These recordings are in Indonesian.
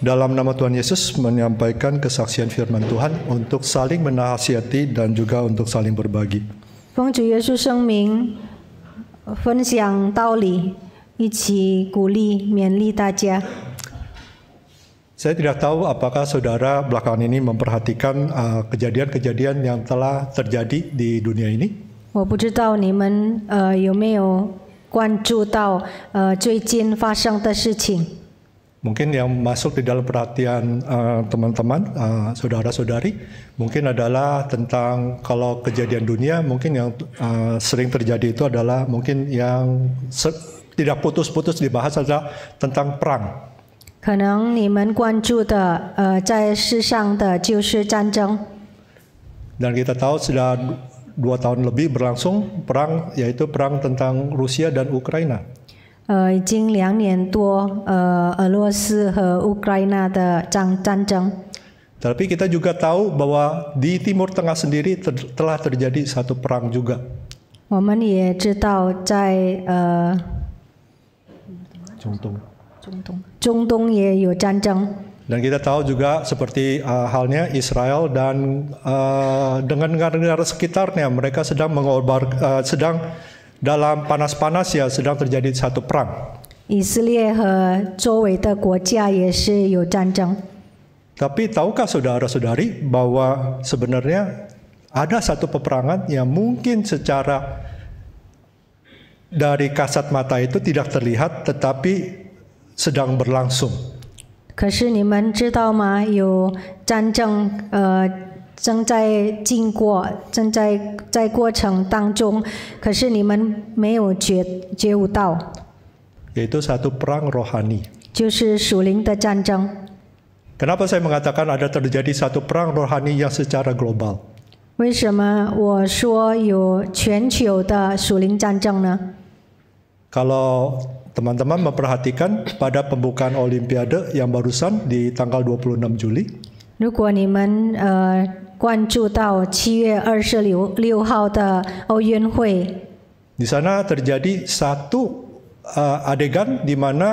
dalam nama Tuhan Yesus menyampaikan kesaksian firman Tuhan untuk saling menasihati dan juga untuk saling berbagi. Saya tidak tahu apakah saudara belakangan ini memperhatikan uh, kejadian-kejadian uh, kejadian -kejadian yang telah terjadi di dunia ini. Mungkin yang masuk di dalam perhatian eh, teman-teman, uh, saudara-saudari, mungkin adalah tentang kalau kejadian dunia, mungkin yang uh, sering terjadi itu adalah mungkin yang tidak putus-putus dibahas adalah tentang perang. 可能你们关注的，呃，在世上的就是战争。Dan kita tahu sudah dua tahun lebih berlangsung perang, yaitu perang tentang Rusia dan Ukraina. Tapi kita juga tahu bahwa di Timur Tengah sendiri ter telah terjadi satu perang juga. Dan kita tahu juga seperti uh, halnya Israel dan uh, dengan negara-negara sekitarnya mereka sedang mengorban uh, sedang dalam panas-panas ya sedang terjadi satu perang. tapi tahukah saudara-saudari bahwa sebenarnya ada satu peperangan yang mungkin secara dari kasat mata itu tidak terlihat tetapi sedang berlangsung. 可是你们知道吗？有战争，呃。正在经过，正在在过程当中，可是你们没有觉觉悟到。Yaitu satu perang rohani. saya mengatakan ada terjadi satu perang rohani yang secara global? kalau teman teman-teman memperhatikan pada pembukaan Olimpiade yang barusan di tanggal 26 Juli. Di sana terjadi satu adegan di mana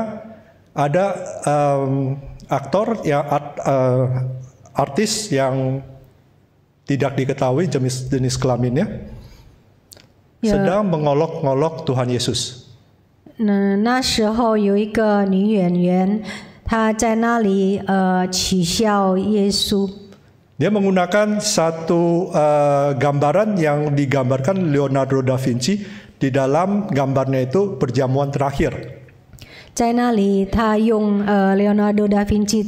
ada aktor yang art, artis yang tidak diketahui jenis jenis kelaminnya yeah. sedang mengolok-olok Tuhan Yesus. Dia menggunakan satu uh, gambaran yang digambarkan Leonardo da Vinci di dalam gambarnya itu perjamuan terakhir. 在那里，他用呃 Leonardo da Vinci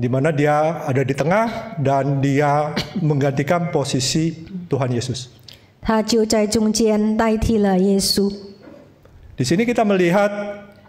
di mana dia ada di tengah dan dia menggantikan posisi Tuhan Yesus. Di sini kita melihat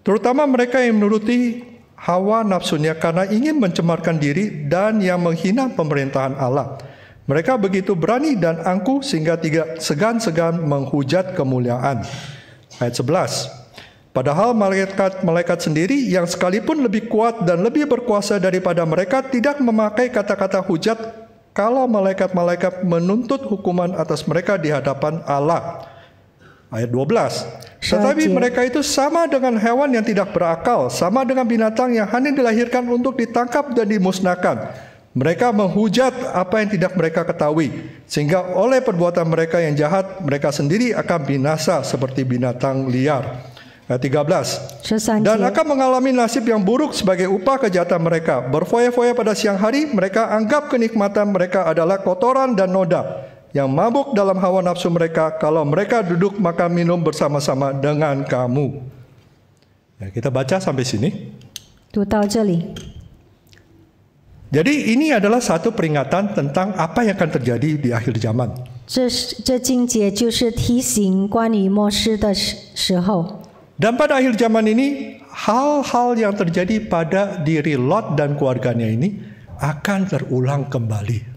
Terutama mereka yang menuruti hawa nafsunya karena ingin mencemarkan diri dan yang menghina pemerintahan Allah. Mereka begitu berani dan angkuh sehingga tidak segan-segan menghujat kemuliaan. Ayat 11. Padahal malaikat-malaikat sendiri yang sekalipun lebih kuat dan lebih berkuasa daripada mereka tidak memakai kata-kata hujat kalau malaikat-malaikat menuntut hukuman atas mereka di hadapan Allah ayat 12. Tetapi mereka itu sama dengan hewan yang tidak berakal, sama dengan binatang yang hanya dilahirkan untuk ditangkap dan dimusnahkan. Mereka menghujat apa yang tidak mereka ketahui, sehingga oleh perbuatan mereka yang jahat, mereka sendiri akan binasa seperti binatang liar. Ayat 13. Dan akan mengalami nasib yang buruk sebagai upah kejahatan mereka. Berfoya-foya pada siang hari, mereka anggap kenikmatan mereka adalah kotoran dan noda yang mabuk dalam hawa nafsu mereka kalau mereka duduk maka minum bersama-sama dengan kamu. Ya, kita baca sampai sini. Jadi ini adalah satu peringatan tentang apa yang akan terjadi di akhir zaman. Dan pada akhir zaman ini, hal-hal yang terjadi pada diri Lot dan keluarganya ini akan terulang kembali.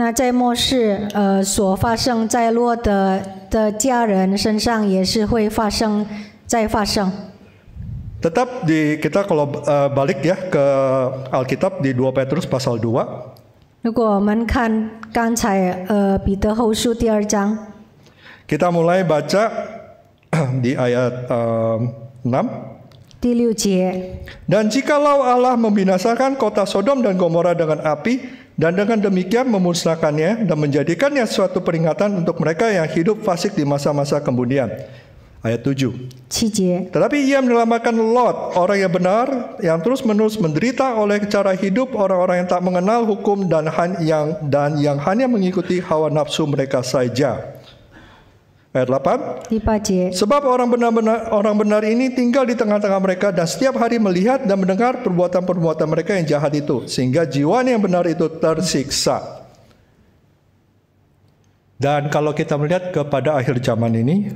那在末世，呃，所发生在落的的家人身上也是会发生，再发生。Tetap di kita kalau uh, balik ya ke Alkitab di 2 Petrus pasal 2. Jika Peter Hosu Kita mulai baca di ayat uh, 6. Di 6节. Dan jikalau Allah membinasakan kota Sodom dan Gomora dengan api, dan dengan demikian memusnahkannya dan menjadikannya suatu peringatan untuk mereka yang hidup fasik di masa-masa kemudian. Ayat 7. Cijie. Tetapi ia menyelamatkan Lot, orang yang benar, yang terus-menerus menderita oleh cara hidup orang-orang yang tak mengenal hukum dan, han, yang, dan yang hanya mengikuti hawa nafsu mereka saja. Ayat 8. Sebab orang benar-benar orang benar ini tinggal di tengah-tengah mereka dan setiap hari melihat dan mendengar perbuatan-perbuatan mereka yang jahat itu sehingga jiwa yang benar itu tersiksa. Dan kalau kita melihat kepada akhir zaman ini,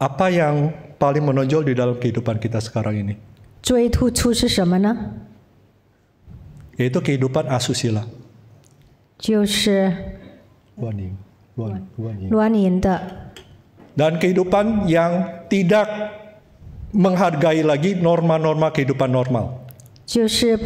apa yang paling menonjol di dalam kehidupan kita sekarang ini? Yaitu kehidupan asusila. 就是。Luan, yin. Iya. Iya, Dan kehidupan yang tidak menghargai lagi norma-norma kehidupan normal. jadi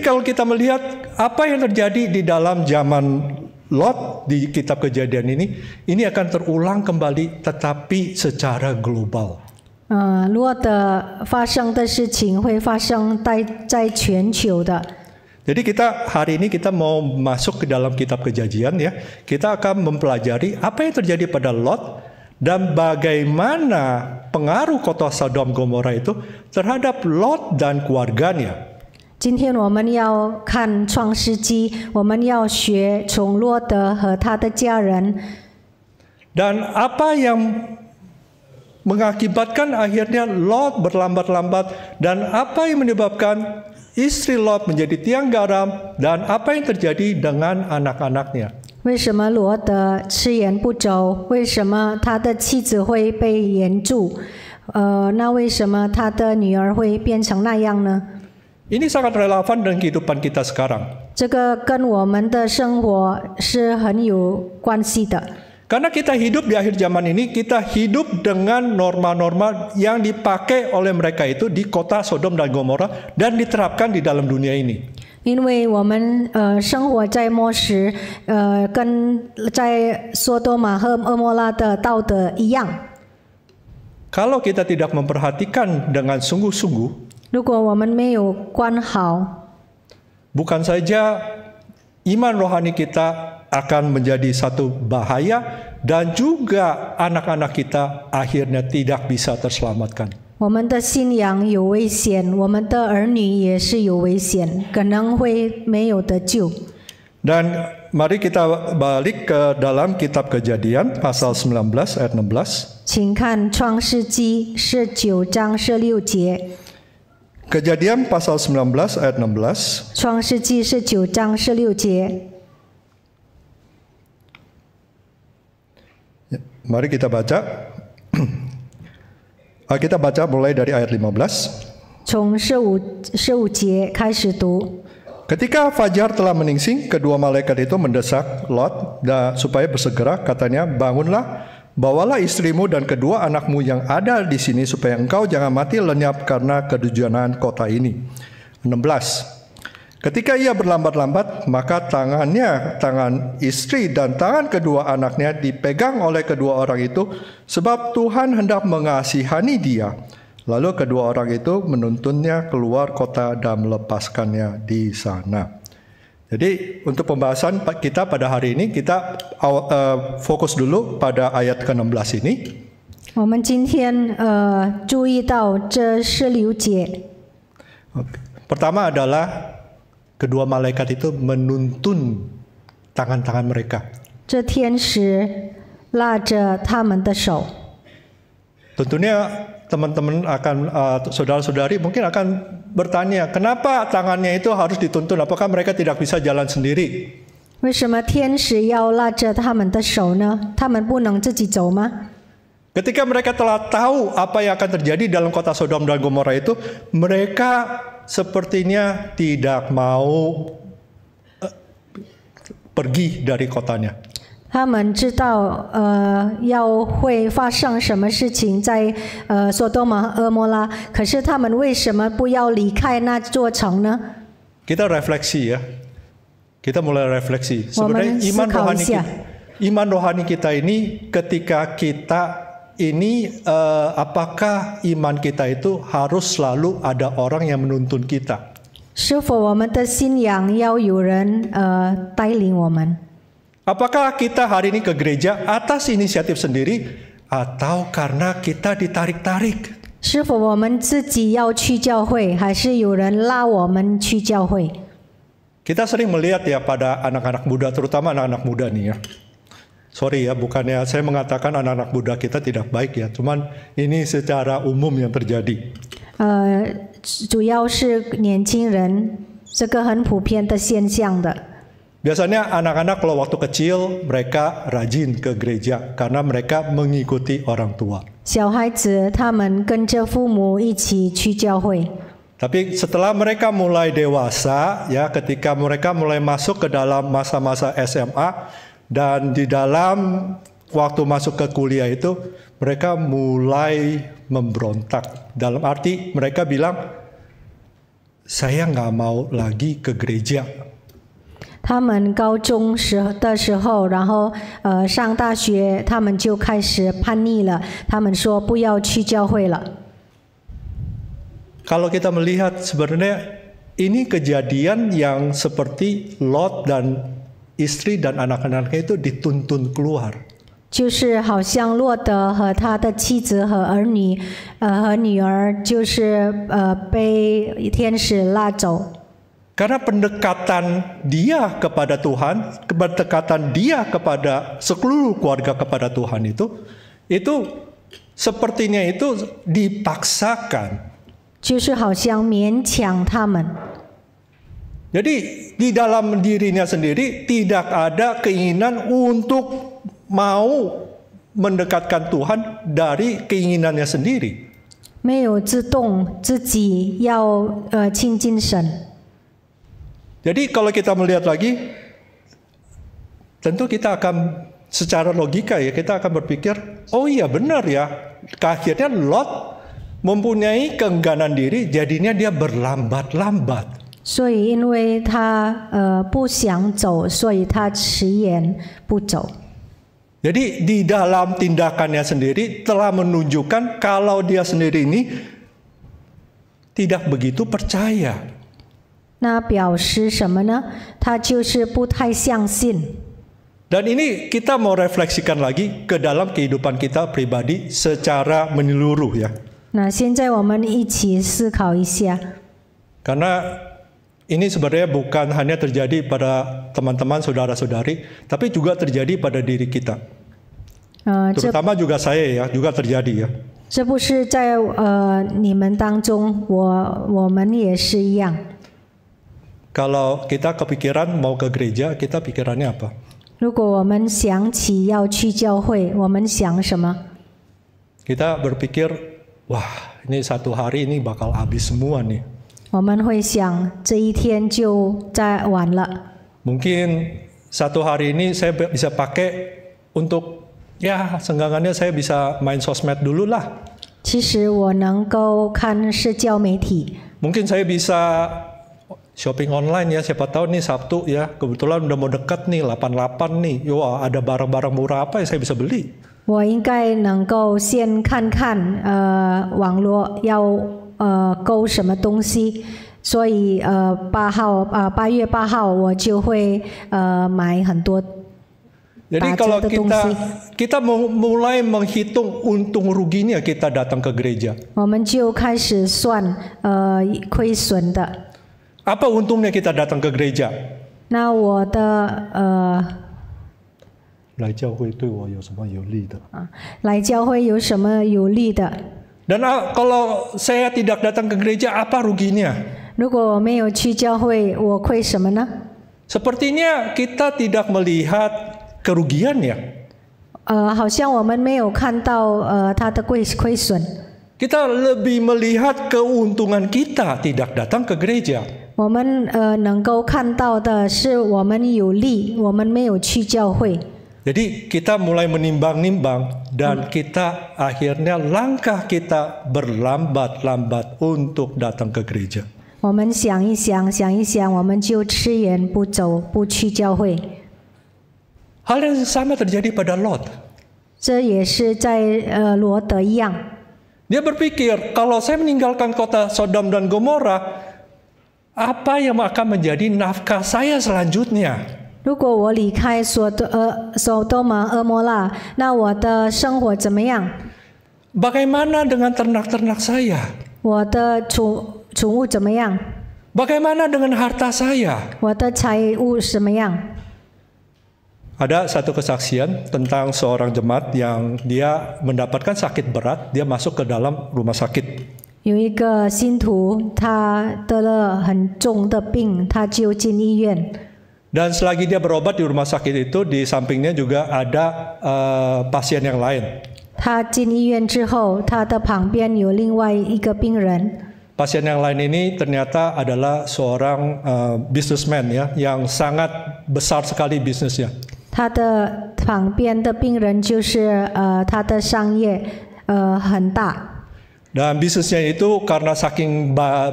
kalau kita melihat apa yang terjadi di dalam zaman Lot di kitab kejadian ini, ini akan terulang kembali tetapi secara global. Jadi kita hari ini kita mau masuk ke dalam kitab Kejadian ya. Kita akan mempelajari apa yang terjadi pada Lot dan bagaimana pengaruh kota Sodom Gomora itu terhadap Lot dan keluarganya. 今天我们要看创世纪，我们要学从洛德和他的家人。Dan apa yang mengakibatkan akhirnya Lot berlambat-lambat dan apa yang menyebabkan istri Lot menjadi tiang garam dan apa yang terjadi dengan anak-anaknya. Ini sangat relevan dengan kehidupan kita sekarang. Karena kita hidup di akhir zaman ini, kita hidup dengan norma-norma yang dipakai oleh mereka itu di kota Sodom dan Gomora dan diterapkan di dalam dunia ini. Kalau kita tidak memperhatikan dengan sungguh-sungguh，如果我们没有关好，bukan saja iman rohani kita akan menjadi satu bahaya dan juga anak-anak kita akhirnya tidak bisa terselamatkan. 我们的信仰有危险，我们的儿女也是有危险，可能会没有得救。Dan mari kita balik ke dalam kitab Kejadian pasal 19 ayat 16. 请看创世纪十九章十六节。Kejadian pasal 19 ayat 16. 16, Mari kita baca. Ah, kita baca mulai dari ayat 15. Ketika fajar telah meningsing, kedua malaikat itu mendesak Lot da, supaya bersegera. Katanya, bangunlah, bawalah istrimu dan kedua anakmu yang ada di sini supaya engkau jangan mati lenyap karena kedujanaan kota ini. 16. Ketika ia berlambat-lambat, maka tangannya, tangan istri dan tangan kedua anaknya dipegang oleh kedua orang itu sebab Tuhan hendak mengasihani dia. Lalu kedua orang itu menuntunnya keluar kota dan melepaskannya di sana. Jadi untuk pembahasan kita pada hari ini kita uh, fokus dulu pada ayat ke-16 ini. Pertama adalah kedua malaikat itu menuntun tangan-tangan mereka. Tentunya teman teman-teman akan uh, saudara-saudari mungkin akan bertanya, kenapa tangannya itu harus dituntun? Apakah mereka tidak bisa jalan sendiri? Ketika mereka telah tahu apa yang akan terjadi dalam kota Sodom dan Gomora itu, mereka sepertinya tidak mau uh, pergi dari kotanya. 他们知道，呃，要会发生什么事情在呃索多玛、和俄摩拉，可是他们为什么不要离开那座城呢？Kita refleksi ya, kita mulai refleksi. Sebenarnya iman rohani kita, iman rohani kita ini ketika kita ini uh, apakah iman kita itu harus selalu ada orang yang menuntun kita? Eh, apakah kita hari ini ke gereja atas inisiatif sendiri atau karena kita ditarik-tarik? Kita sering melihat ya pada anak-anak muda, terutama anak-anak muda nih ya sorry ya bukannya saya mengatakan anak-anak muda kita tidak baik ya, cuman ini secara umum yang terjadi. Uh, Biasanya anak anak-anak kalau waktu kecil mereka rajin ke gereja karena mereka mengikuti orang tua. 小孩子他们跟着父母一起去教会。Tapi setelah mereka mulai dewasa, ya ketika mereka mulai masuk ke dalam masa-masa SMA, dan di dalam waktu masuk ke kuliah itu mereka mulai memberontak. Dalam arti mereka bilang, saya nggak mau lagi ke gereja. 他们高中时的时候，然后呃上大学，他们就开始叛逆了。他们说不要去教会了。Kalau kita melihat sebenarnya ini kejadian yang seperti Lot dan istri dan anak-anaknya itu dituntun keluar. 就是好像洛德和他的妻子和儿女，呃，和女儿，就是呃被天使拉走。Karena pendekatan dia kepada Tuhan, pendekatan dia kepada seluruh keluarga kepada Tuhan itu, itu sepertinya itu dipaksakan. 就是好像勉强他们。jadi di dalam dirinya sendiri tidak ada keinginan untuk mau mendekatkan Tuhan dari keinginannya sendiri. Jadi kalau kita melihat lagi, tentu kita akan secara logika ya kita akan berpikir, oh iya benar ya, akhirnya Lot mempunyai keengganan diri, jadinya dia berlambat-lambat. Jadi di dalam tindakannya sendiri telah menunjukkan kalau dia sendiri ini tidak begitu percaya. Nah, ini kita mau refleksikan lagi ke dalam kehidupan kita pribadi secara menyeluruh ya. Nah, sekarang Karena ini sebenarnya bukan hanya terjadi pada teman-teman saudara-saudari, tapi juga terjadi pada diri kita. Uh, Terutama juga saya ya, juga terjadi ya. 这不是在呃你们当中，我我们也是一样。Kalau uh, kita kepikiran mau ke gereja, kita pikirannya apa? kita berpikir, wah ini satu hari ini bakal habis semua nih. Mungkin satu hari ini saya bisa pakai untuk ya senggangannya saya bisa main sosmed dulu lah. Mungkin saya bisa shopping online ya siapa tahu nih Sabtu ya kebetulan udah mau dekat nih 88 nih yo ada barang-barang murah apa yang saya bisa beli. 我应该能够先看看呃网络要呃勾什么东西，所以呃八号啊八、呃、月八号我就会呃买很多。Jadi kalau kita kita mulai menghitung untung ruginya kita datang ke gereja. Apa untungnya kita datang ke gereja? 那我的呃。来教会对我有什么有利的？啊，来教会有什么有利的？dan ah, kalau saya tidak datang ke gereja, apa ruginya? Sepertinya kita tidak melihat kerugian ya. keuntungan kita tidak kita lebih melihat keuntungan kita tidak datang ke gereja. Jadi kita mulai menimbang-nimbang dan hmm. kita akhirnya langkah kita berlambat-lambat untuk datang ke gereja. 我们想一想，想一想，我们就吃言不走，不去教会。Hal yang sama terjadi pada Lot. 这也是在呃罗德一样。Dia eh, berpikir kalau saya meninggalkan kota Sodom dan Gomora, apa yang akan menjadi nafkah saya selanjutnya? 如果我离开索多呃索多玛厄摩拉，那我的生活怎么样？Bagaimana dengan ternak-ternak saya？我的宠宠物怎么样？Bagaimana dengan harta saya？我的财物怎么样？Ada satu kesaksian tentang seorang jemaat yang dia mendapatkan sakit berat, dia masuk ke dalam rumah sakit. Ada jemaat yang sakit dia masuk ke rumah sakit. Dan selagi dia berobat di rumah sakit itu, di sampingnya juga ada uh, pasien yang lain. Pasien yang lain ini ternyata adalah seorang uh, businessman ya, yang sangat besar sekali bisnisnya. Dan bisnisnya itu karena saking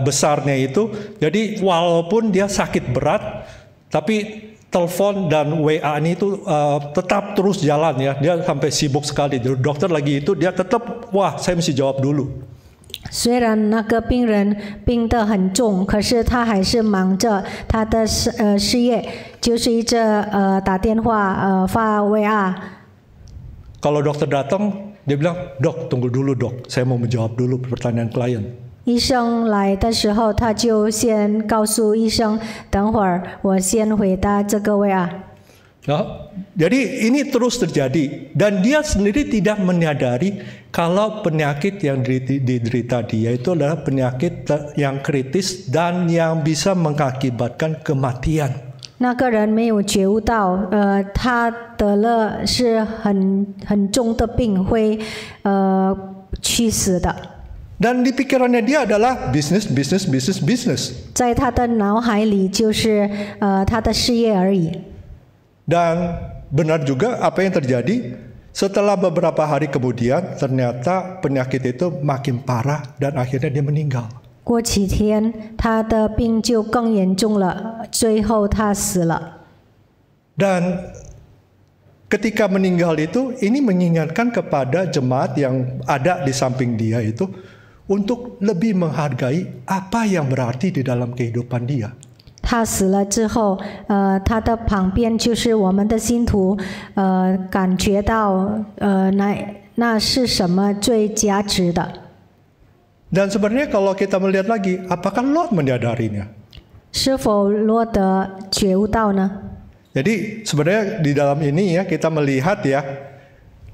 besarnya itu, jadi walaupun dia sakit berat, tapi telepon dan WA ini itu uh, eh, tetap terus jalan ya. Dia sampai sibuk sekali. Dokter lagi itu dia tetap wah saya mesti jawab dulu. 虽然那个病人病得很重，可是他还是忙着他的事呃事业，就是一直呃打电话呃发 WA。Kalau dokter datang, dia bilang, dok tunggu dulu dok, saya mau menjawab dulu pertanyaan klien. 医生来的时候，他就先告诉医生：“等会儿，我先回答这个位啊。”好，所以，这一直发生，而且他本人没有意识到，他得的病是严重的，是危重的，是致命的，是可能致命的。那个人没有觉悟到，他得了是很严重的病，会去世的。dan di pikirannya dia adalah bisnis bisnis bisnis bisnis. 在他的脑海里就是呃他的事业而已。Dan benar juga apa yang terjadi setelah beberapa hari kemudian ternyata penyakit itu makin parah dan akhirnya dia meninggal. 过几天他的病就更严重了，最后他死了。Dan ketika meninggal itu ini mengingatkan kepada jemaat yang ada di samping dia itu untuk lebih menghargai apa yang berarti di dalam kehidupan dia. 他死了之后，呃，他的旁边就是我们的信徒，呃，感觉到呃，那那是什么最价值的？Dan sebenarnya kalau kita melihat lagi, apakah Lot menyadarinya? 是否罗德觉悟到呢？Jadi sebenarnya di dalam ini ya kita melihat ya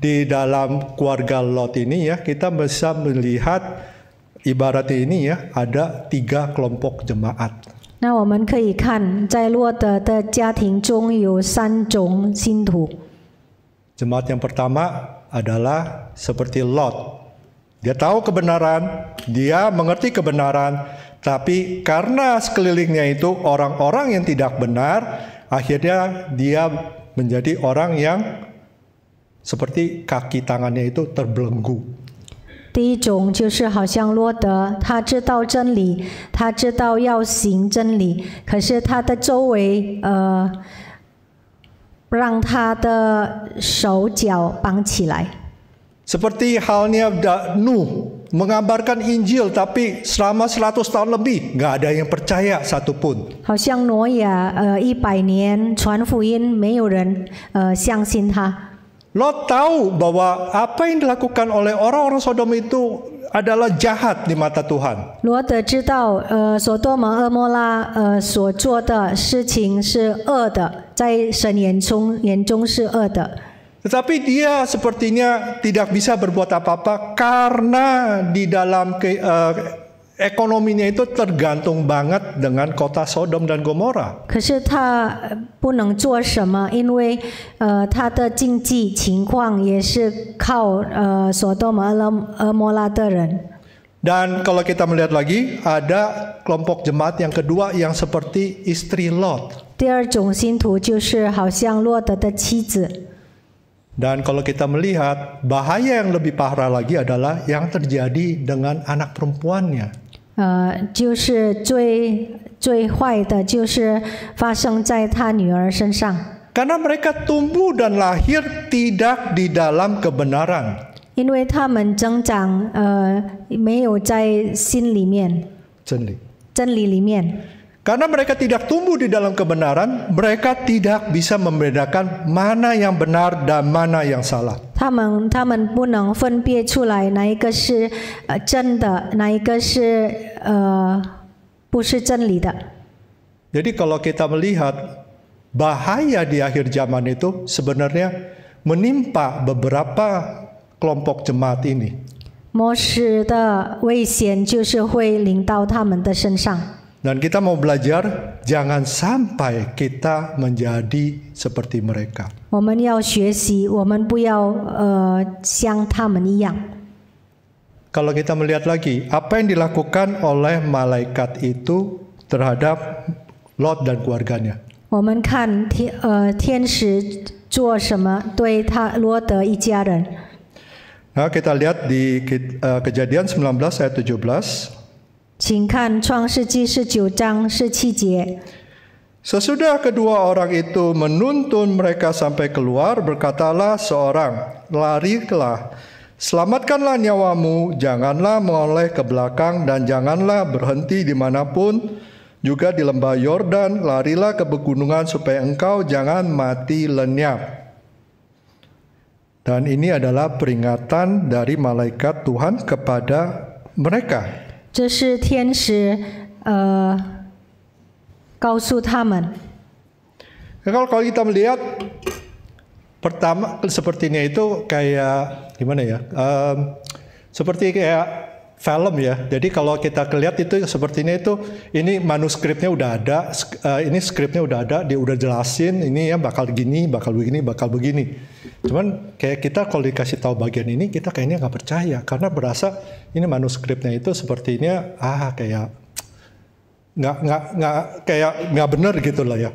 di dalam keluarga Lot ini ya kita bisa melihat ibaratnya ini ya ada tiga kelompok jemaat. Nah, Jemaat yang pertama adalah seperti Lot. Dia tahu kebenaran, dia mengerti kebenaran, tapi karena sekelilingnya itu orang-orang yang tidak benar, akhirnya dia menjadi orang yang seperti kaki tangannya itu terbelenggu. 第一种就是好像罗德，他知道真理，他知道要行真理，可是他的周围呃，让他的手脚绑起来。Seperti halnya Nuh mengabarkan Injil, tapi selama seratus tahun lebih, nggak ada yang percaya satupun。好像挪亚呃一百年传福音，没有人呃相信他。Lot tahu bahwa apa yang dilakukan oleh orang-orang Sodom itu adalah jahat di mata Tuhan. Tetapi dia sepertinya tidak bisa berbuat apa-apa karena di dalam ke, uh, ekonominya itu tergantung banget dengan kota Sodom dan Gomora. Dan kalau kita melihat lagi, ada kelompok jemaat yang kedua yang seperti istri Lot. Dan kalau kita melihat bahaya yang lebih parah lagi adalah yang terjadi dengan anak perempuannya. 呃，就是最最坏的，就是发生在他女儿身上。Karena mereka tumbuh dan lahir tidak di dalam kebenaran. 因为他们增长，呃，没有在心里面。真理。真理里面。karena mereka tidak tumbuh di dalam kebenaran, mereka tidak bisa membedakan mana yang benar dan mana yang salah. Eh, eh, Jadi kalau kita melihat bahaya di akhir zaman itu sebenarnya menimpa beberapa kelompok jemaat ini. 末世的危险就是会临到他们的身上。dan kita mau belajar, jangan sampai kita menjadi seperti mereka. Kalau kita melihat lagi, apa yang dilakukan oleh malaikat itu terhadap Lot dan keluarganya? Nah, kita lihat di uh, kejadian 19 ayat 17. Sesudah kedua orang itu menuntun mereka sampai keluar, berkatalah seorang, "Larilah, selamatkanlah nyawamu, janganlah mengoleh ke belakang dan janganlah berhenti di manapun, juga di lembah Yordan, larilah ke pegunungan supaya engkau jangan mati lenyap." Dan ini adalah peringatan dari malaikat Tuhan kepada mereka. 这是天使呃告诉他们。Kalau kalau kita melihat pertama sepertinya itu kayak gimana ya? Um, seperti kayak film ya. Jadi kalau kita lihat itu sepertinya itu ini manuskripnya udah ada, eh, ini skripnya udah ada, dia udah jelasin ini ya bakal gini, bakal begini, bakal begini. Cuman kayak kita kalau dikasih tahu bagian ini kita kayaknya nggak percaya karena berasa ini manuskripnya itu sepertinya ah kayak nggak nggak nggak kayak nggak bener gitu lah ya.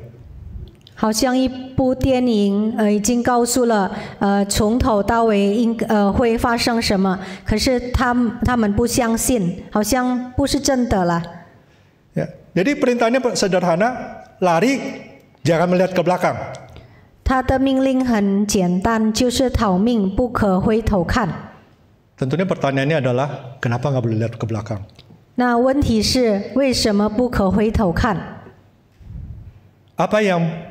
好像一部电影，呃，已经告诉了，呃，从头到尾应呃会发生什么，可是他他们不相信，好像不是真的了。Yeah，jadi perintahnya sederhana lari jangan melihat ke belakang。他的命令很简单，就是逃命，不可回头看。Tentunya pertanyaannya adalah kenapa nggak boleh lihat ke belakang？那问题是为什么不可回头看？Apa yang？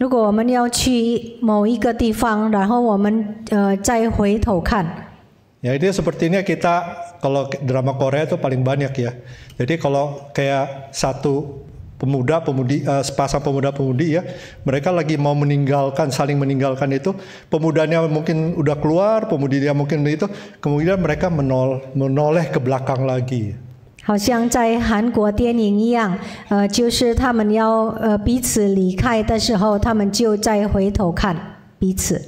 如果我们要去某一个地方，然后我们呃再回头看。Ya itu sepertinya kita kalau drama Korea itu paling banyak ya. Jadi kalau kayak satu pemuda pemudi uh, sepasang pemuda pemudi ya, mereka lagi mau meninggalkan saling meninggalkan itu, pemudanya mungkin udah keluar, pemudinya mungkin itu, kemudian mereka menol menoleh ke belakang lagi. 好像在韩国电影一样，呃，就是他们要呃彼此离开的时候，他们就再回头看彼此。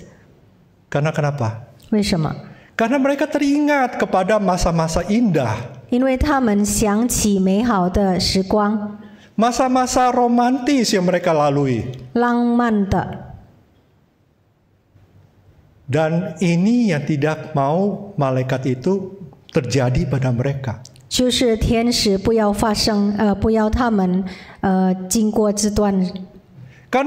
Karena kenapa？为什么？Karena mereka teringat kepada masa-masa indah。因为他们想起美好的时光。Masa-masa romantis yang mereka lalui。浪漫的。Dan ini yang tidak mau malaikat itu terjadi pada mereka. 就是天使不要发生，呃，不要他们，呃，经过这段。因为，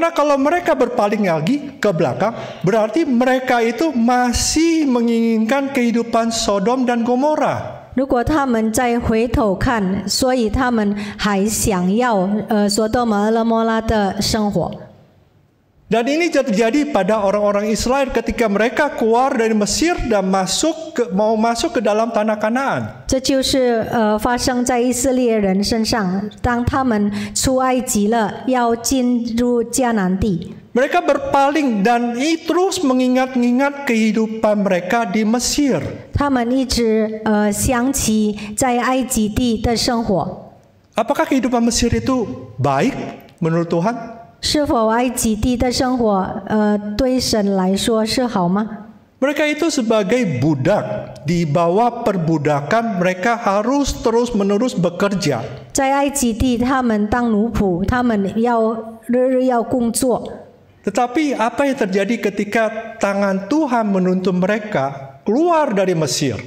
如果他们再回头看，所以他们还想要，呃，所多玛、俄罗摩拉的生活。Dan ini terjadi pada orang-orang Israel ketika mereka keluar dari Mesir dan masuk ke, mau masuk ke dalam tanah Kanaan. Mereka berpaling dan terus mengingat-ingat kehidupan mereka di Mesir. Apakah kehidupan Mesir itu baik menurut Tuhan? 是否埃及地的生活，呃，对神来说是好吗？Mereka itu sebagai budak di bawah perbudakan mereka harus terus menerus bekerja. 在埃及地他们当奴仆，他们要日日要工作。tetapi apa yang terjadi ketika tangan Tuhan menuntun mereka keluar dari Mesir?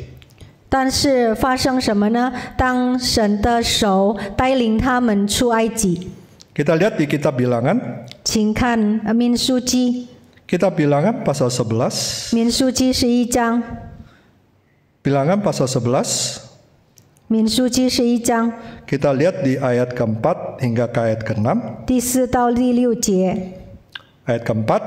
但是发生什么呢？当神的手带领他们出埃及。kita lihat di kitab bilangan. Cingkan Suci. Kitab bilangan pasal 11. 民书记十一章 Bilangan pasal 11. 民书记十一章 Kita lihat di ayat keempat hingga ke ayat keenam. Ayat keempat.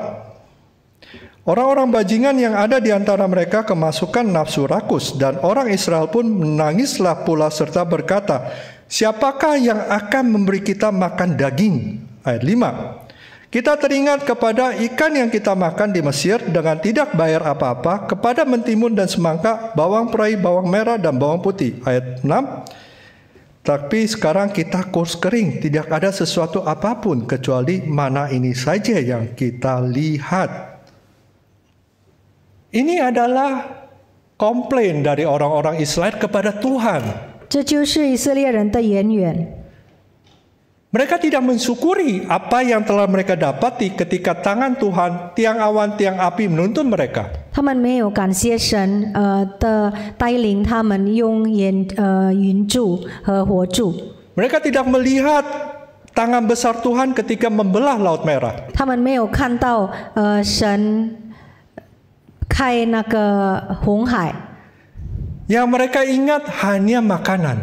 Orang-orang bajingan yang ada di antara mereka kemasukan nafsu rakus dan orang Israel pun menangislah pula serta berkata, Siapakah yang akan memberi kita makan daging? Ayat 5. Kita teringat kepada ikan yang kita makan di Mesir dengan tidak bayar apa-apa kepada mentimun dan semangka, bawang perai, bawang merah, dan bawang putih. Ayat 6. Tapi sekarang kita kurs kering, tidak ada sesuatu apapun kecuali mana ini saja yang kita lihat. Ini adalah komplain dari orang-orang Israel kepada Tuhan mereka tidak mensyukuri apa yang telah mereka dapati ketika tangan Tuhan, tiang awan, tiang api menuntun mereka. Mereka tidak melihat tangan besar Tuhan ketika membelah laut merah. merah. Yang mereka ingat hanya makanan.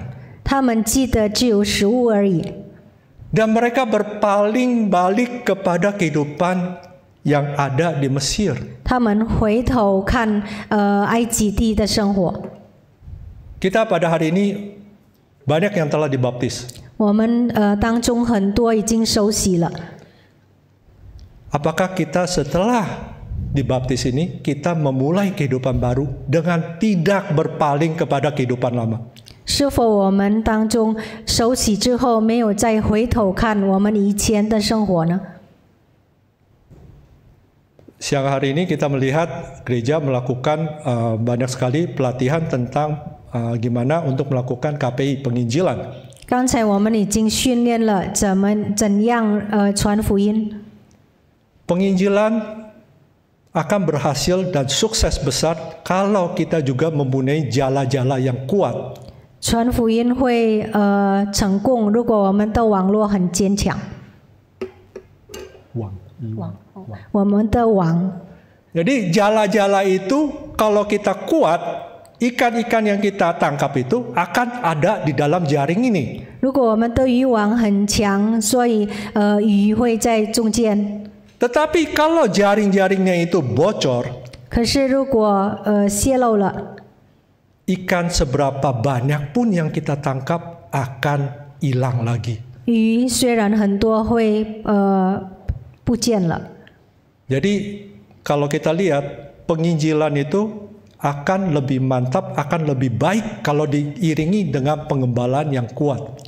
Dan mereka berpaling balik kepada kehidupan yang ada di Mesir. Kita pada hari ini banyak yang telah dibaptis. Apakah kita setelah di Baptis ini kita memulai kehidupan baru dengan tidak berpaling kepada kehidupan lama. Siang hari ini kita melihat gereja melakukan uh, banyak sekali pelatihan tentang uh, gimana untuk melakukan KPI penginjilan. 刚才我们已经训练了怎么怎样呃传福音。Penginjilan akan berhasil dan sukses besar kalau kita juga mempunyai jala-jala yang kuat. 传福音会呃成功，如果我们的网络很坚强。网网我们的网。Jadi jala-jala itu kalau kita kuat, ikan-ikan yang kita tangkap itu akan ada di dalam jaring ini. 如果我们的渔网很强，所以呃鱼会在中间。tetapi kalau jaring-jaringnya itu bocor, ikan seberapa banyak pun yang kita tangkap akan hilang lagi. Jadi kalau kita lihat penginjilan itu akan lebih mantap, akan lebih baik kalau diiringi dengan pengembalaan yang kuat.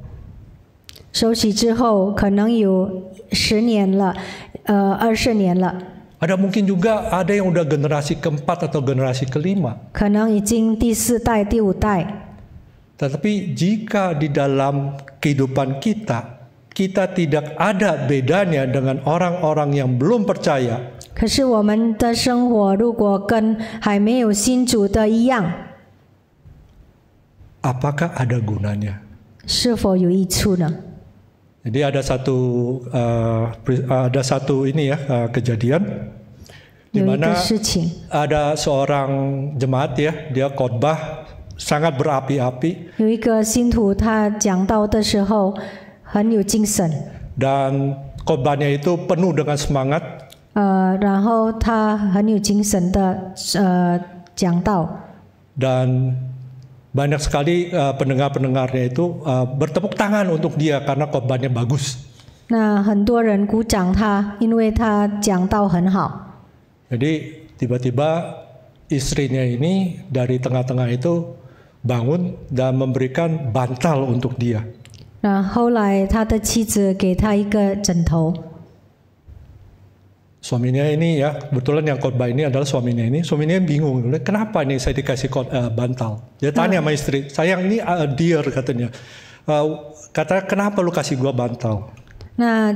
ada mungkin juga ada yang udah generasi keempat atau generasi kelima. Tetapi jika di dalam kehidupan kita kita tidak ada bedanya dengan orang-orang yang belum percaya. Apakah ada gunanya？是否有益处呢？jadi ada satu uh, ada satu ini ya uh, kejadian di mana ada seorang jemaat ya dia khotbah sangat berapi-api. dan khotbahnya itu penuh dengan semangat. Uh, dan banyak sekali uh, pendengar-pendengarnya itu uh, bertepuk tangan untuk dia karena khotbahnya bagus. Nah, Jadi tiba tiba-tiba istrinya ini dari tengah-tengah itu bangun dan memberikan bantal untuk dia. Nah, 后来他的妻子给他一个枕头。suaminya ini ya kebetulan yang khotbah ini adalah suaminya ini suaminya bingung kenapa nih saya dikasih kot, uh, eh, bantal dia tanya hmm. sama istri sayang ini uh, dear katanya uh, kata kenapa lu kasih gua bantal Nah,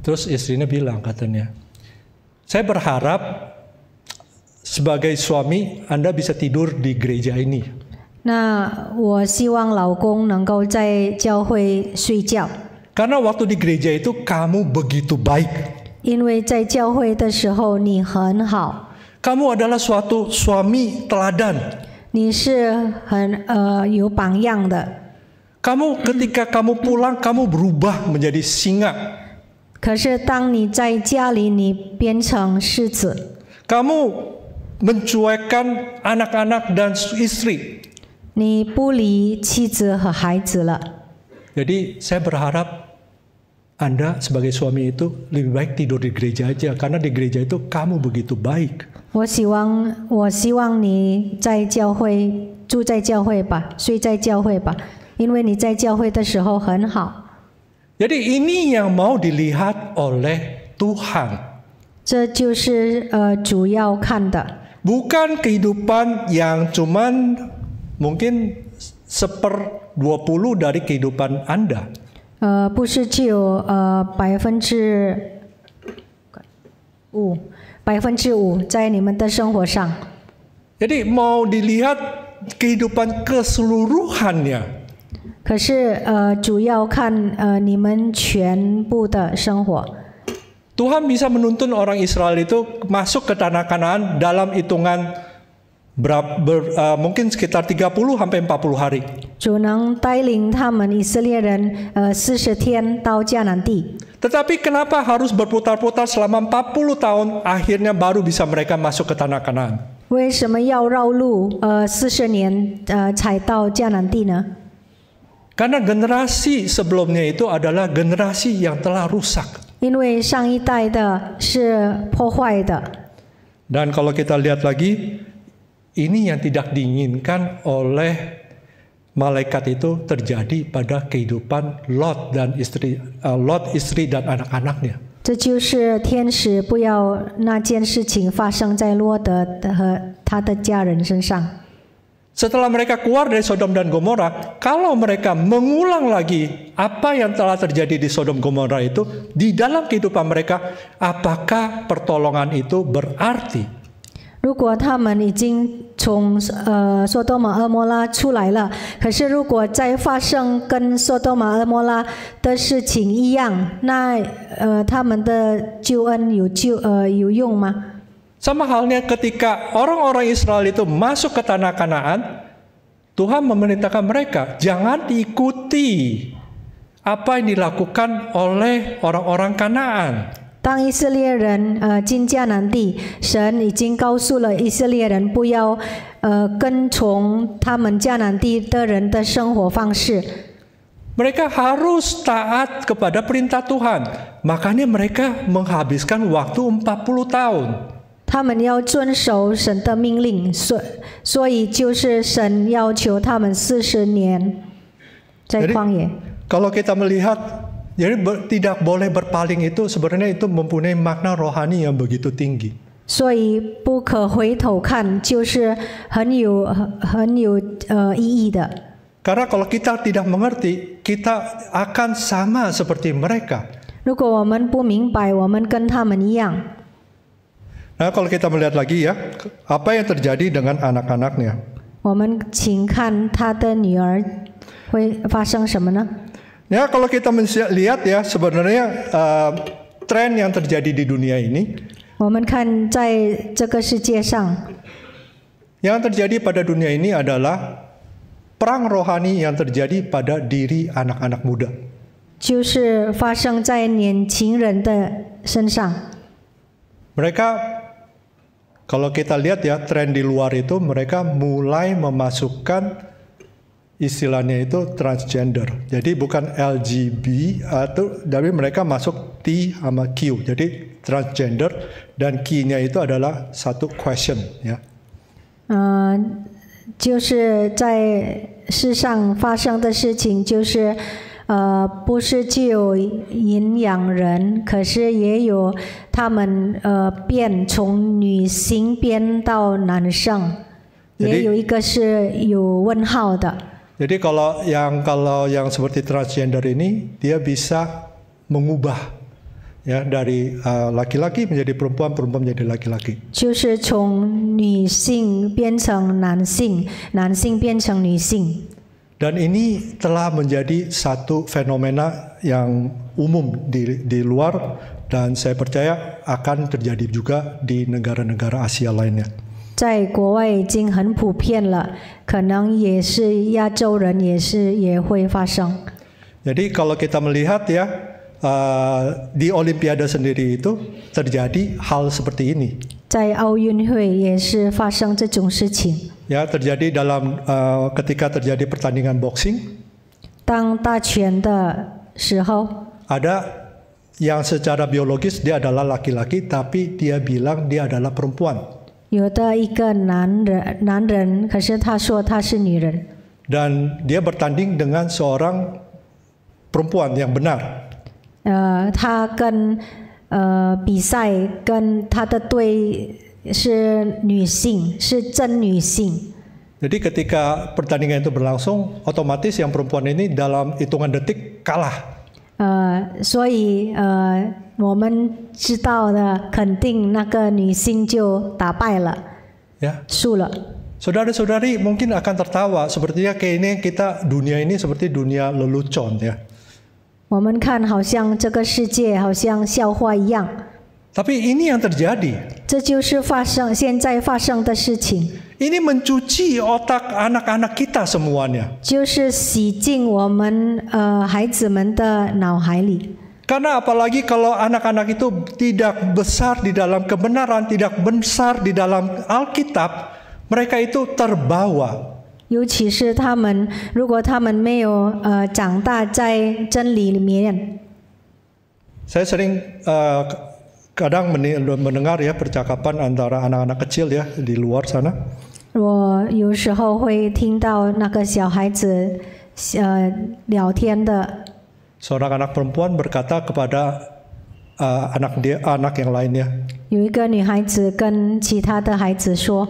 Terus istrinya bilang katanya, saya berharap sebagai suami Anda bisa tidur di gereja ini. 那我希望老公能够在教会睡觉。Karena waktu di gereja itu kamu begitu baik. 因为在教会的时候你很好。Kamu adalah suatu suami teladan. 你是很呃有榜样的。Kamu ketika kamu pulang kamu berubah menjadi singa. 可是当你在家里你变成狮子。Kamu mencuekkan anak-anak dan istri. 你不理妻子和孩子了。Jadi saya berharap Anda sebagai suami itu lebih baik tidur di gereja aja karena di gereja itu kamu begitu baik. ini yang mau dilihat oleh Tuhan。这就是呃主要看的。Bukan kehidupan yang cuman mungkin seper 20 dari kehidupan Anda. Uh, Jadi mau dilihat kehidupan keseluruhannya. Tuhan bisa menuntun orang Israel itu masuk ke tanah Kanaan dalam hitungan berap, ber, uh, mungkin sekitar 30 sampai 40 hari. Tetapi kenapa harus berputar-putar selama 40 tahun akhirnya baru bisa mereka masuk ke tanah Kanaan? Karena generasi sebelumnya itu adalah generasi yang telah rusak. Dan kalau kita lihat lagi ini yang tidak diinginkan oleh malaikat itu terjadi pada kehidupan Lot dan istri uh, Lot istri dan anak-anaknya. 这就是天使不要那件事情发生在洛德和他的家人身上。Setelah mereka keluar dari Sodom dan Gomora, kalau mereka mengulang lagi apa yang telah terjadi di Sodom Gomora itu di dalam kehidupan mereka, apakah pertolongan itu berarti 如果他们已经从呃索多玛、厄摩拉出来了，可是如果再发生跟索多玛、厄摩拉的事情一样，那呃他们的救恩有救呃有用吗？Sama halnya ketika orang-orang Israel itu masuk ke tanah Kanaan, Tuhan memerintahkan mereka jangan diikuti apa yang dilakukan oleh orang-orang Kanaan. 当以色列人呃进迦南地，神已经告诉了以色列人不要，呃跟从他们迦南地的人的生活方式。mereka harus taat kepada perintah Tuhan, makanya mereka menghabiskan waktu empat puluh tahun. 他们要遵守神的命令，所所以就是神要求他们四十年在旷野。Kalau kita melihat Jadi ber, tidak boleh berpaling itu sebenarnya itu mempunyai makna rohani yang begitu tinggi. 所以不可回头看，就是很有很有呃意义的。Karena kalau kita tidak mengerti, kita akan sama seperti mereka. 如果我们不明白，我们跟他们一样。Nah, kalau kita melihat lagi ya, apa yang terjadi dengan anak-anaknya? 我们请看他的女儿会发生什么呢？Ya kalau kita lihat ya sebenarnya uh, tren yang terjadi di dunia ini. Yang terjadi pada dunia ini adalah perang rohani yang terjadi pada diri anak-anak muda. Mereka kalau kita lihat ya tren di luar itu mereka mulai memasukkan istilahnya itu transgender. Jadi bukan LGB atau tapi mereka masuk T sama Q. Jadi transgender dan Q-nya itu adalah satu question ya. Uh, 就是在世上发生的事情，就是呃，不是只有领养人，可是也有他们呃变从女性变到男生，也有一个是有问号的。jadi kalau yang kalau yang seperti transgender ini dia bisa mengubah ya dari eh, laki-laki uh, menjadi perempuan, perempuan menjadi laki-laki. Dan ini telah menjadi satu fenomena yang umum di, di luar dan saya percaya akan terjadi juga di negara-negara Asia lainnya. 在国外已经很普遍了，可能也是亚洲人也是也会发生。Jadi kalau kita melihat ya eh, di Olimpiade sendiri itu terjadi hal seperti ini. terjadi dalam eh, ketika terjadi pertandingan boxing. Ada yang secara biologis dia adalah laki-laki tapi dia bilang dia adalah perempuan. 有的一个男人，男人，可是他说他是女人。Dan dia bertanding dengan seorang perempuan yang benar. Eh, eh, Jadi ketika pertandingan itu berlangsung, otomatis yang perempuan ini dalam hitungan detik kalah. 呃，所以呃，我们知道的，肯定那个女性就打败了，输了。Saudari-saudari, mungkin akan tertawa, seperti ini kita dunia ini seperti dunia lelucon, ya? 我 tapi ini yang terjadi? 这就是发生现在发生的事情。Ini mencuci otak anak-anak kita semuanya. Eh, Karena apalagi kalau anak-anak itu tidak besar di dalam kebenaran, tidak besar di dalam Alkitab, mereka itu terbawa 尤其是他们，如果他们没有呃长大在真理里面。Saya sering eh, kadang mendengar ya percakapan antara anak-anak kecil ya di luar sana. 我有时候会听到那个小孩子呃聊天的。Seorang anak perempuan berkata kepada uh, anak dia anak yang lainnya. 有一个女孩子跟其他的孩子说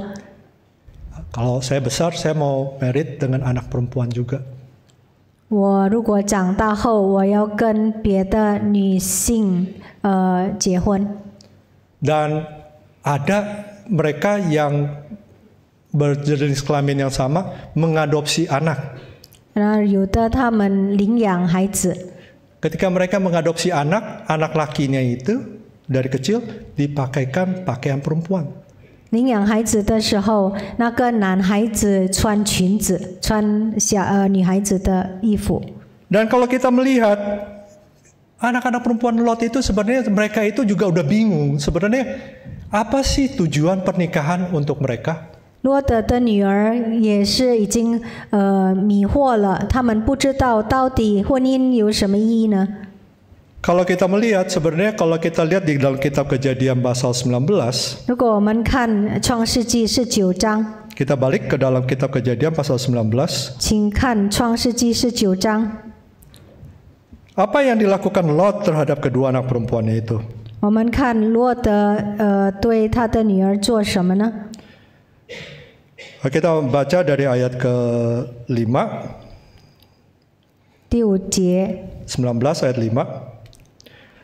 ：“Kalau saya besar, saya mau married dengan anak perempuan juga。”我如果长大后，我要跟别的女性呃结婚。Dan ada mereka yang berjenis kelamin yang sama mengadopsi anak. Ketika mereka mengadopsi anak, anak lakinya itu dari kecil dipakaikan pakaian perempuan. 领养孩子的时候，那个男孩子穿裙子，穿小呃女孩子的衣服。Dan kalau kita melihat anak-anak perempuan Lot itu sebenarnya mereka itu juga udah bingung sebenarnya apa sih tujuan pernikahan untuk mereka? 罗德的女儿也是已经呃迷惑了，他们不知道到底婚姻有什么意义呢？Kalau kita melihat sebenarnya kalau kita lihat di dalam kitab Kejadian pasal 19. 如果我们看创世纪是九章。Kita balik ke dalam kitab Kejadian pasal 19. 请看创世纪是九章。Apa yang dilakukan Lot terhadap kedua anak perempuannya itu? Kita baca dari ayat ke-5. 19 ayat 5.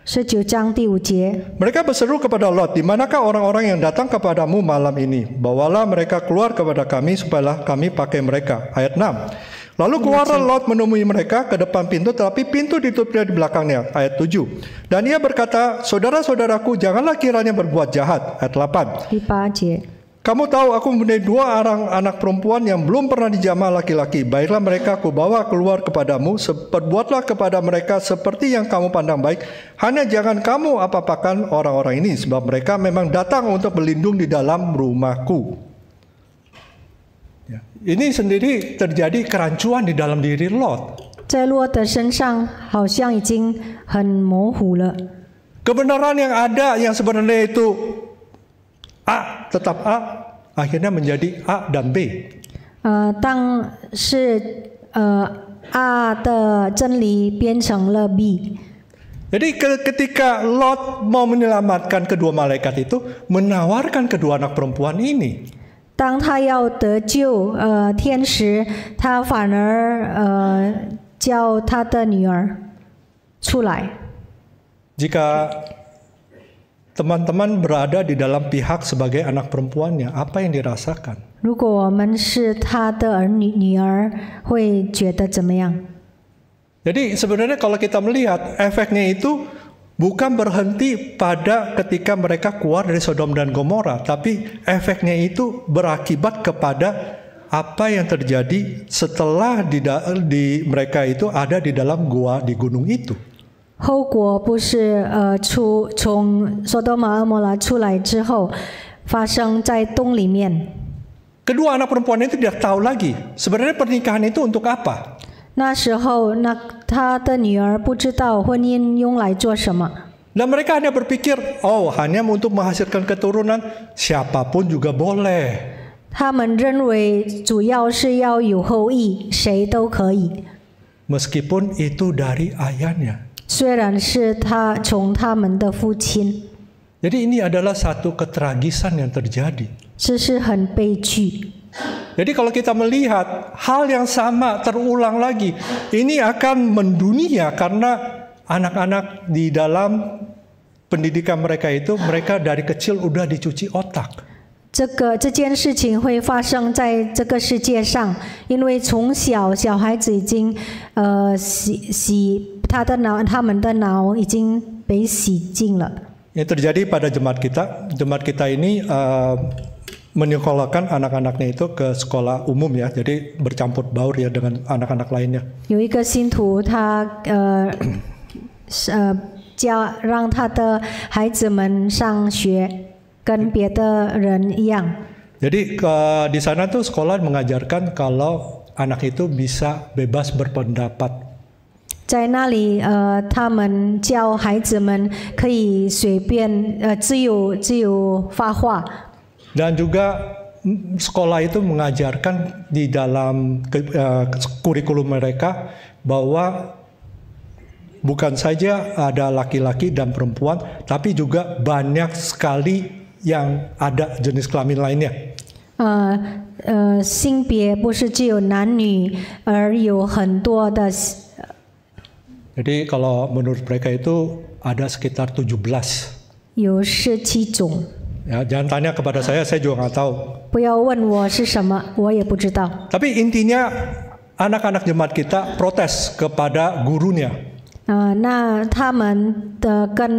19章第五节. Mereka berseru kepada Lot, di manakah orang-orang yang datang kepadamu malam ini? Bawalah mereka keluar kepada kami supaya kami pakai mereka. Ayat 6. Lalu keluar Lot menemui mereka ke depan pintu, tetapi pintu ditutup di belakangnya. Ayat 7. Dan ia berkata, saudara-saudaraku, janganlah kiranya berbuat jahat. Ayat 8. 第八节. Kamu tahu aku mempunyai dua orang anak perempuan yang belum pernah dijamah laki-laki. Baiklah mereka aku bawa keluar kepadamu. Perbuatlah kepada mereka seperti yang kamu pandang baik. Hanya jangan kamu apa-apakan orang-orang ini. Sebab mereka memang datang untuk berlindung di dalam rumahku. Ya. Ini sendiri terjadi kerancuan di dalam diri Lot. Kebenaran yang ada yang sebenarnya itu ah, tetap A akhirnya menjadi A dan B. Tang 当是呃 A 的真理变成了 Jadi ketika Lot mau menyelamatkan kedua malaikat itu, menawarkan kedua anak perempuan ini. 当他要得救，呃，天使他反而呃叫他的女儿出来。Jika teman-teman berada di dalam pihak sebagai anak perempuannya, apa yang dirasakan? Jadi sebenarnya kalau kita melihat efeknya itu bukan berhenti pada ketika mereka keluar dari Sodom dan Gomora, tapi efeknya itu berakibat kepada apa yang terjadi setelah di, di mereka itu ada di dalam gua di gunung itu. Kedua anak perempuan itu tidak tahu lagi sebenarnya pernikahan itu untuk apa. 那时候，那他的女儿不知道婚姻用来做什么。Dan mereka hanya berpikir, oh hanya untuk menghasilkan keturunan siapapun juga boleh. Meskipun itu dari ayahnya. Jadi ini adalah satu ketragisan yang terjadi. Jadi kalau kita melihat hal yang sama terulang lagi, ini akan mendunia karena anak-anak di dalam pendidikan mereka itu mereka dari kecil udah dicuci otak. 这个这件事情会发生在这个世界上，因为从小小孩子已经呃洗洗他的脑、他们的脑已经被洗净了。Ini terjadi pada jemaat kita. Jemaat kita ini uh, menyekolahkan anak-anaknya itu ke sekolah umum ya, jadi bercampur baur ya dengan anak-anak lainnya. 有一个信徒，他呃呃教让他的孩子们上学，跟别的人一样。Jadi ke, uh, di sana tuh sekolah mengajarkan kalau anak itu bisa bebas berpendapat. Dan juga sekolah itu mengajarkan di dalam uh, kurikulum mereka bahwa bukan saja ada laki-laki dan perempuan, tapi juga banyak sekali yang ada jenis kelamin lainnya. Uh, uh jadi kalau menurut mereka itu ada sekitar 17. Ya, jangan tanya kepada saya, saya juga nggak tahu. Ya, Tapi intinya anak-anak jemaat kita protes kepada gurunya. Ah, nah, kan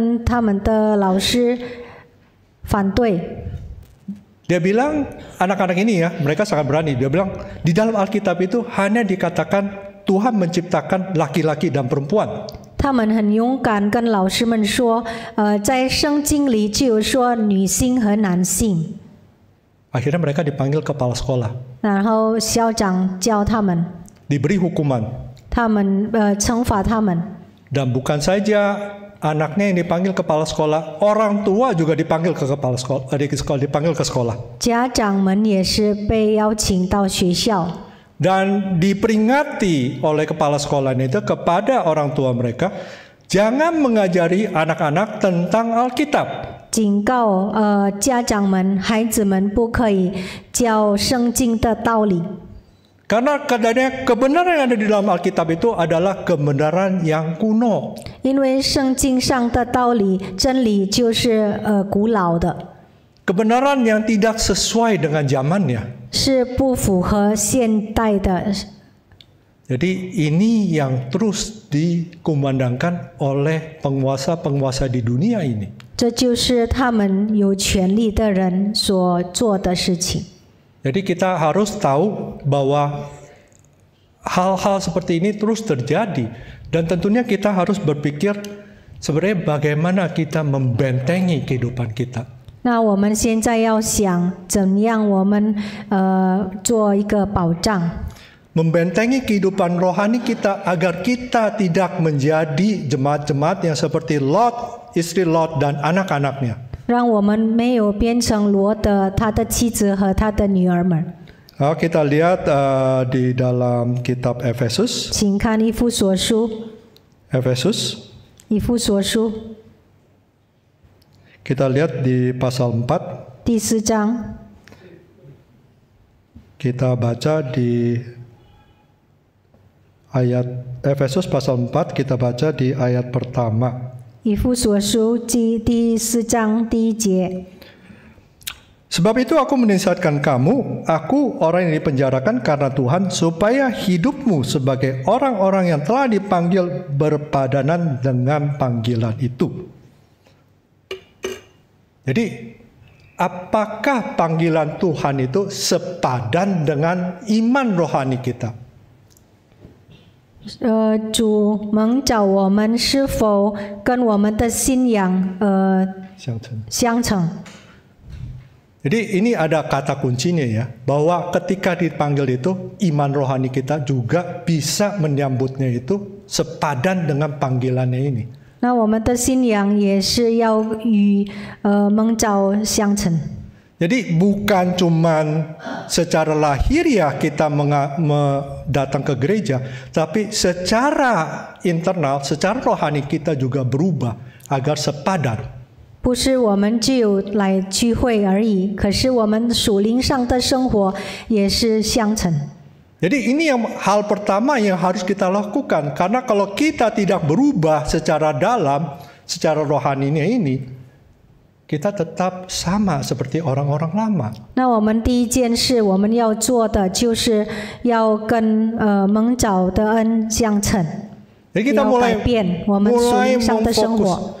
Dia bilang anak-anak ini ya, mereka sangat berani. Dia bilang di dalam Alkitab itu hanya dikatakan Tuhan menciptakan laki-laki dan perempuan. Akhirnya mereka dipanggil kepala sekolah. 然后校长叫他们。Diberi hukuman. 他们呃惩罚他们。Dan bukan saja anaknya yang dipanggil kepala sekolah, orang tua juga dipanggil ke kepala sekolah, adik eh, sekolah dipanggil ke sekolah. 家长们也是被邀请到学校。dan diperingati oleh kepala sekolah itu kepada orang tua mereka jangan mengajari anak-anak tentang Alkitab. 警告呃家长们、孩子们不可以教圣经的道理。Karena eh, keadaannya kebenaran yang ada di dalam Alkitab itu adalah kebenaran yang kuno. 因为圣经上的道理、真理就是呃古老的。Kebenaran eh, yang tidak sesuai dengan zamannya. Jadi ini yang terus dikumandangkan oleh penguasa-penguasa di dunia ini. Jadi kita harus tahu bahwa hal-hal seperti ini terus terjadi dan tentunya kita harus berpikir sebenarnya bagaimana kita membentengi kehidupan kita. Membentengi kehidupan rohani kita agar kita tidak menjadi jemaat-jemaat yang seperti Lot, istri Lot dan anak-anaknya. kita lihat uh, di dalam kitab Efesus. Efesus. Kita lihat di pasal 4. Di sejang. Kita baca di ayat Efesus pasal 4 kita baca di ayat pertama. Sebab itu aku menisahkan kamu, aku orang yang dipenjarakan karena Tuhan supaya hidupmu sebagai orang-orang yang telah dipanggil berpadanan dengan panggilan itu. Jadi apakah panggilan Tuhan itu sepadan dengan iman rohani kita? 呃，主蒙召我们是否跟我们的信仰呃相称？相称。Jadi e, ini ada kata kuncinya ya, bahwa ketika dipanggil itu iman rohani kita juga bisa menyambutnya itu sepadan dengan panggilannya ini. 那我们的信仰也是要与呃蒙召相称。Jadi bukan cuma secara lahiriah ya kita datang ke gereja, tapi secara internal, secara rohani kita juga berubah agar sepadan. 不是我们只有来聚会而已，可是我们属灵上的生活也是相称。jadi ini yang hal pertama yang harus kita lakukan karena kalau kita tidak berubah secara dalam, secara rohaninya ini, kita tetap sama seperti orang-orang lama. Nah, kita mulai mulai memfokus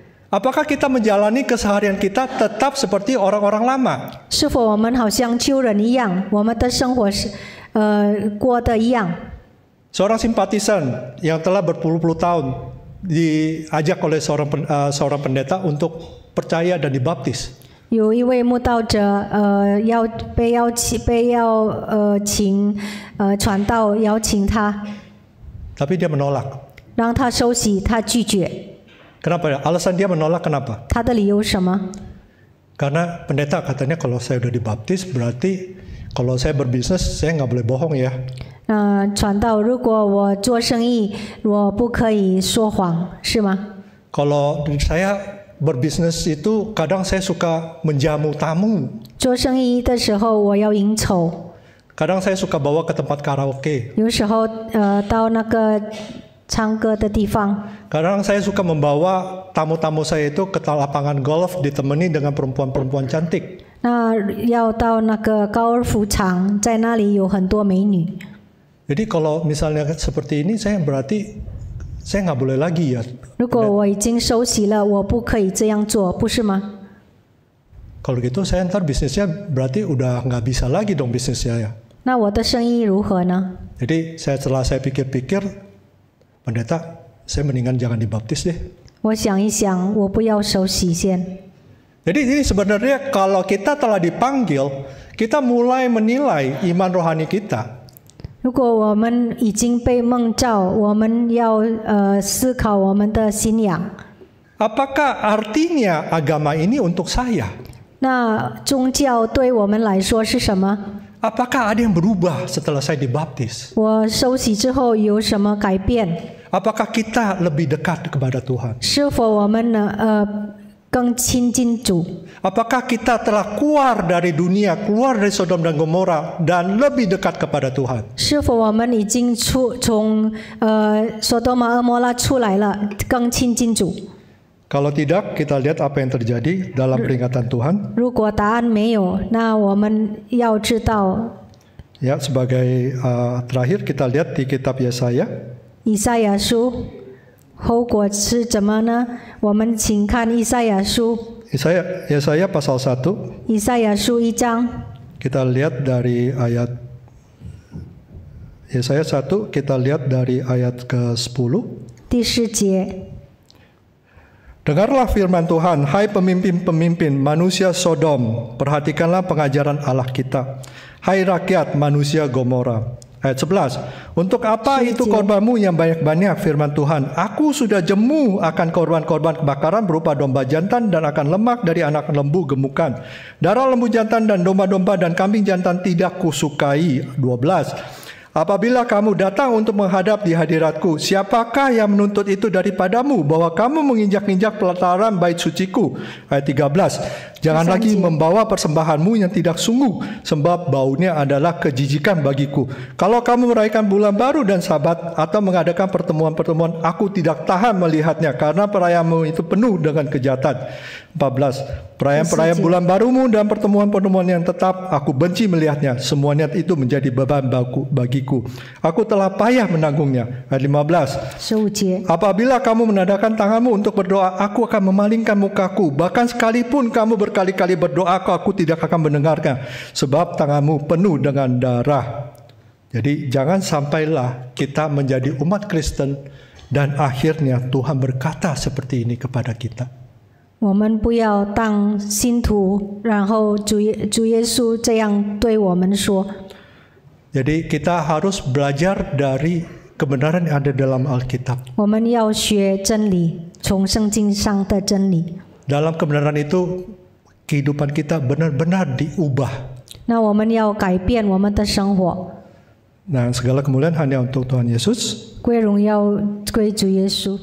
Apakah kita menjalani keseharian kita tetap seperti orang-orang lama? Seorang simpatisan yang telah berpuluh-puluh tahun diajak oleh seorang pen, uh, seorang pendeta untuk percaya dan dibaptis. Tapi dia menolak. 让他休息，他拒绝。Kenapa ya? Alasan dia menolak kenapa? Karena pendeta katanya kalau saya udah dibaptis berarti kalau saya berbisnis saya nggak boleh bohong ya. kalau saya berbisnis itu kadang saya suka menjamu tamu. Kadang saya suka bawa ke tempat karaoke. Kadang saya suka membawa tamu-tamu saya itu ke lapangan golf ditemani dengan perempuan-perempuan cantik. 那要到那个高尔夫场，在那里有很多美女。Jadi nah, ya kalau misalnya seperti ini, saya berarti saya nggak boleh lagi ya. gitu saya ntar bisnisnya berarti udah nggak bisa lagi dong bisnisnya ya. Nah, Jadi saya setelah saya pikir-pikir, pendeta saya mendingan jangan dibaptis deh. 我想一想，我不要受洗先。Jadi ini sebenarnya kalau kita telah dipanggil, kita mulai menilai iman rohani kita. 如果我们已经被梦召，我们要呃思考我们的信仰。Apakah artinya agama ini untuk saya? 那宗教对我们来说是什么？Apakah ada yang berubah setelah saya dibaptis? Apakah kita lebih dekat kepada Tuhan? Apakah kita telah keluar dari dunia, keluar dari Sodom dan Gomora dan lebih dekat kepada Tuhan? Apakah kalau tidak, kita lihat apa yang terjadi dalam peringatan Tuhan. Ya, sebagai uh, terakhir kita lihat di kitab Yesaya. Yesaya su. Yesaya Yesaya pasal 1. Yesaya su Kita lihat dari ayat Yesaya 1, kita lihat dari ayat ke-10. 第十节。Dengarlah firman Tuhan, hai pemimpin-pemimpin manusia Sodom, perhatikanlah pengajaran Allah kita. Hai rakyat manusia Gomora. Ayat 11. Untuk apa itu korbanmu yang banyak-banyak firman Tuhan? Aku sudah jemu akan korban-korban kebakaran berupa domba jantan dan akan lemak dari anak lembu gemukan. Darah lembu jantan dan domba-domba dan kambing jantan tidak kusukai. 12. Apabila kamu datang untuk menghadap di hadiratku, siapakah yang menuntut itu daripadamu bahwa kamu menginjak-injak pelataran bait suciku? Ayat 13. Jangan lagi membawa persembahanmu yang tidak sungguh, sebab baunya adalah kejijikan bagiku. Kalau kamu merayakan bulan baru dan sabat atau mengadakan pertemuan-pertemuan, aku tidak tahan melihatnya karena perayaanmu itu penuh dengan kejahatan. 14. Perayaan-perayaan bulan barumu dan pertemuan-pertemuan yang tetap, aku benci melihatnya. Semuanya itu menjadi beban bagiku. Aku telah payah menanggungnya. Ayat 15. Apabila kamu menadakan tanganmu untuk berdoa, aku akan memalingkan mukaku. Bahkan sekalipun kamu ber berkali-kali berdoa, kau aku tidak akan mendengarkan, Sebab tanganmu penuh dengan darah. Jadi jangan sampailah kita menjadi umat Kristen dan akhirnya Tuhan berkata seperti ini kepada kita. 我们不要当信徒，然后主耶主耶稣这样对我们说。Jadi kita harus belajar dari kebenaran yang ada dalam Alkitab. Dalam kebenaran itu kehidupan kita benar-benar diubah. Nah, nah, segala kemuliaan hanya untuk Tuhan Yesus. 归荣耀归主耶稣。